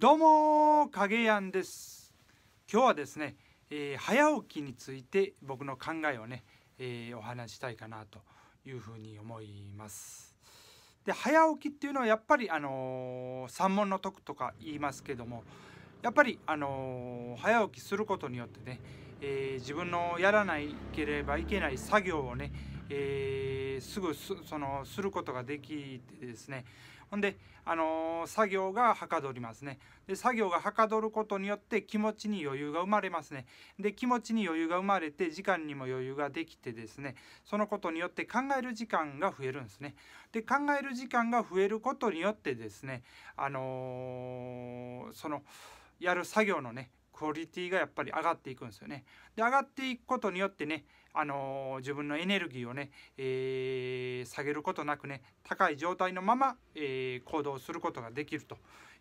どうも影やんです今日はですね、えー、早起きについて僕の考えをね、えー、お話したいかなというふうに思いますで早起きっていうのはやっぱりあのー、三文の徳とか言いますけどもやっぱりあのー、早起きすることによってね、え自分のやらなければいけない作業をねえー、すぐすそのすることができてですねほんで、あのー、作業がはかどりますねで作業がはかどることによって気持ちに余裕が生まれますねで気持ちに余裕が生まれて時間にも余裕ができてですねそのことによって考える時間が増えるんですねで考える時間が増えることによってですねあのー、そのやる作業のねクオリティがやっぱり上がっていくんですよね。で上がっていくことによってね、あのー、自分のエネルギーをね、えー、下げることなくね高い状態のまま、えー、行動することができると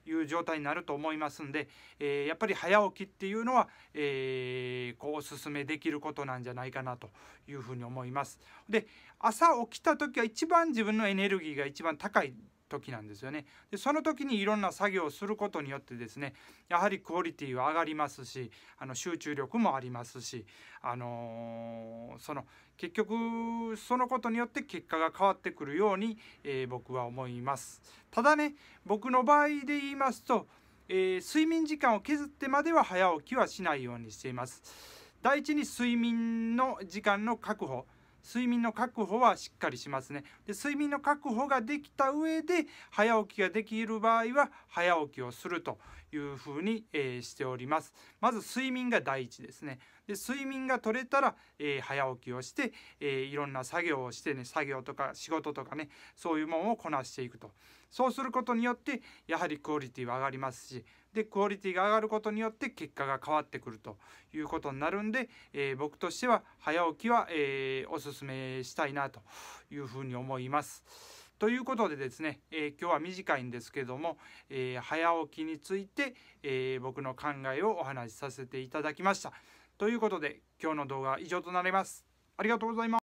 いう状態になると思いますんで、えやっぱり早起きっていうのは、えこうおすすめできることなんじゃないかなというふうに思います。で朝起きた時は一番自分のエネルギーが一番高い時なんですよねでその時にいろんな作業をすることによってですねやはりクオリティは上がりますしあの集中力もありますし、あのー、その結局そのことによって結果が変わってくるように、えー、僕は思いますただね僕の場合で言いますと、えー、睡眠時間を削ってまでは早起きはしないようにしています第一に睡眠の時間の確保睡眠の確保はしっかりしますねで睡眠の確保ができた上で早起きができる場合は早起きをするというふうに、えー、しておりますまず睡眠が第一ですねで睡眠が取れたら、えー、早起きをして、えー、いろんな作業をしてね作業とか仕事とかねそういうものをこなしていくとそうすることによってやはりクオリティは上がりますしでクオリティが上がることによって結果が変わってくるということになるんで、えー、僕としては早起きは、えー、おすすめしたいなというふうに思います。ということでですね、えー、今日は短いんですけども、え早起きについて、え僕の考えをお話しさせていただきました。ということで今日の動画は以上となります。ありがとうございます。